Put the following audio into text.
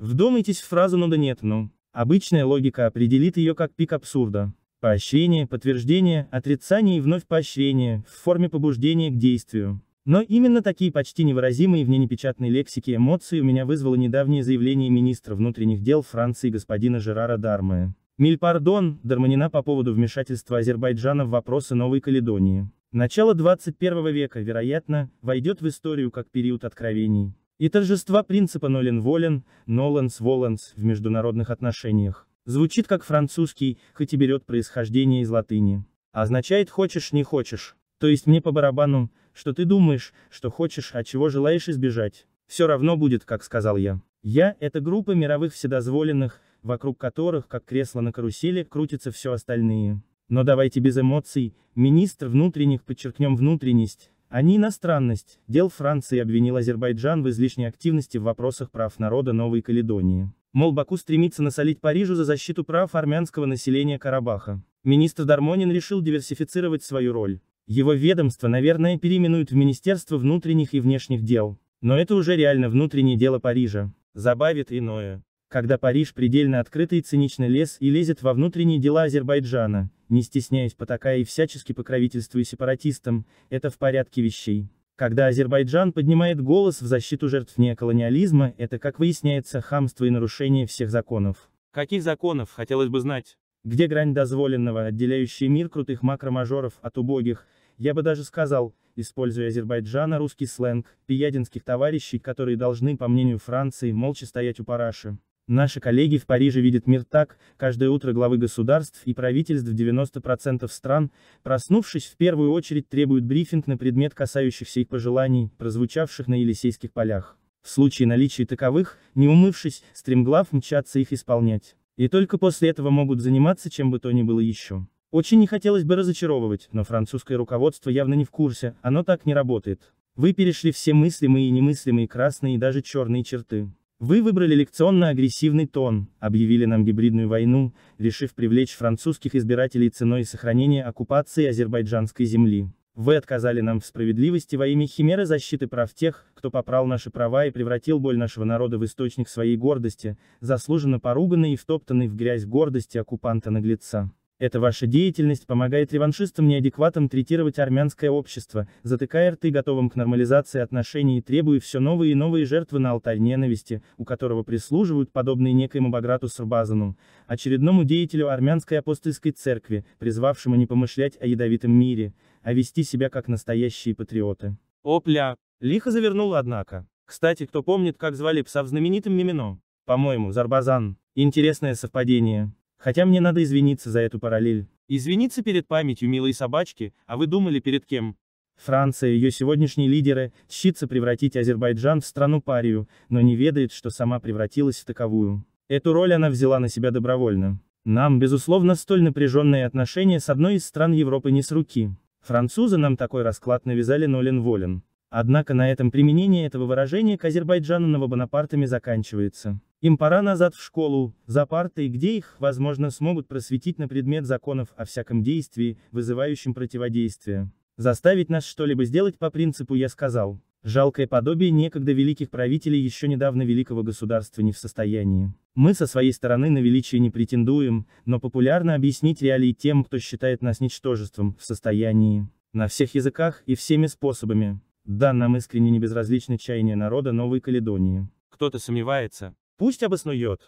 Вдумайтесь в фразу «ну да нет, ну». Обычная логика определит ее как пик абсурда. Поощрение, подтверждение, отрицание и вновь поощрение, в форме побуждения к действию. Но именно такие почти невыразимые в непечатной лексике эмоции у меня вызвало недавнее заявление министра внутренних дел Франции господина Жерара Дарме. Миль пардон, Дарманина по поводу вмешательства Азербайджана в вопросы Новой Каледонии. Начало 21 века, вероятно, войдет в историю как период откровений и торжества принципа «нолен-волен», «ноланс-воланс» в международных отношениях. Звучит как французский, хоть и берет происхождение из латыни. Означает «хочешь, не хочешь». То есть мне по барабану, что ты думаешь, что хочешь, а чего желаешь избежать. Все равно будет, как сказал я. Я – это группа мировых вседозволенных, вокруг которых, как кресло на карусели, крутятся все остальные. Но давайте без эмоций, министр внутренних подчеркнем внутренность, они а иностранность, дел Франции обвинил Азербайджан в излишней активности в вопросах прав народа Новой Каледонии. Мол, Баку стремится насолить Парижу за защиту прав армянского населения Карабаха. Министр Дармонин решил диверсифицировать свою роль. Его ведомство, наверное, переименуют в Министерство внутренних и внешних дел. Но это уже реально внутреннее дело Парижа. Забавит иное когда Париж предельно открытый и циничный лес и лезет во внутренние дела Азербайджана, не стесняясь потакая и всячески покровительствуя сепаратистам, это в порядке вещей. Когда Азербайджан поднимает голос в защиту жертв неоколониализма, это, как выясняется, хамство и нарушение всех законов. Каких законов, хотелось бы знать? Где грань дозволенного, отделяющая мир крутых макромажоров от убогих, я бы даже сказал, используя Азербайджана русский сленг, пиядинских товарищей, которые должны, по мнению Франции, молча стоять у параши. Наши коллеги в Париже видят мир так, каждое утро главы государств и правительств 90% стран, проснувшись в первую очередь требуют брифинг на предмет касающихся их пожеланий, прозвучавших на Елисейских полях. В случае наличия таковых, не умывшись, стремглав мчатся их исполнять. И только после этого могут заниматься чем бы то ни было еще. Очень не хотелось бы разочаровывать, но французское руководство явно не в курсе, оно так не работает. Вы перешли все мыслимые и немыслимые красные и даже черные черты. Вы выбрали лекционно-агрессивный тон, объявили нам гибридную войну, решив привлечь французских избирателей ценой сохранения оккупации азербайджанской земли. Вы отказали нам в справедливости во имя химеры защиты прав тех, кто попрал наши права и превратил боль нашего народа в источник своей гордости, заслуженно поруганной и втоптанной в грязь гордости оккупанта-наглеца. Эта ваша деятельность помогает реваншистам-неадекватам третировать армянское общество, затыкая рты готовым к нормализации отношений и требуя все новые и новые жертвы на алтарь ненависти, у которого прислуживают подобные некоему Баграту Сарбазану, очередному деятелю армянской апостольской церкви, призвавшему не помышлять о ядовитом мире, а вести себя как настоящие патриоты. Опля! Лихо завернул, однако. Кстати, кто помнит, как звали пса в знаменитом мимино? По-моему, Зарбазан. Интересное совпадение. Хотя мне надо извиниться за эту параллель. Извиниться перед памятью милой собачки, а вы думали перед кем? Франция и ее сегодняшние лидеры щится превратить Азербайджан в страну-парию, но не ведает, что сама превратилась в таковую. Эту роль она взяла на себя добровольно. Нам, безусловно, столь напряженные отношения с одной из стран Европы не с руки. Французы нам такой расклад навязали нолен-волен. Однако на этом применение этого выражения к Азербайджану новобонапартами заканчивается. Им пора назад в школу, за партой, где их, возможно, смогут просветить на предмет законов о всяком действии, вызывающем противодействие. Заставить нас что-либо сделать по принципу «я сказал». Жалкое подобие некогда великих правителей еще недавно великого государства не в состоянии. Мы со своей стороны на величие не претендуем, но популярно объяснить реалии тем, кто считает нас ничтожеством, в состоянии. На всех языках и всеми способами. Да, нам искренне не безразличны чаяния народа Новой Каледонии. Кто-то сомневается, Пусть обоснует.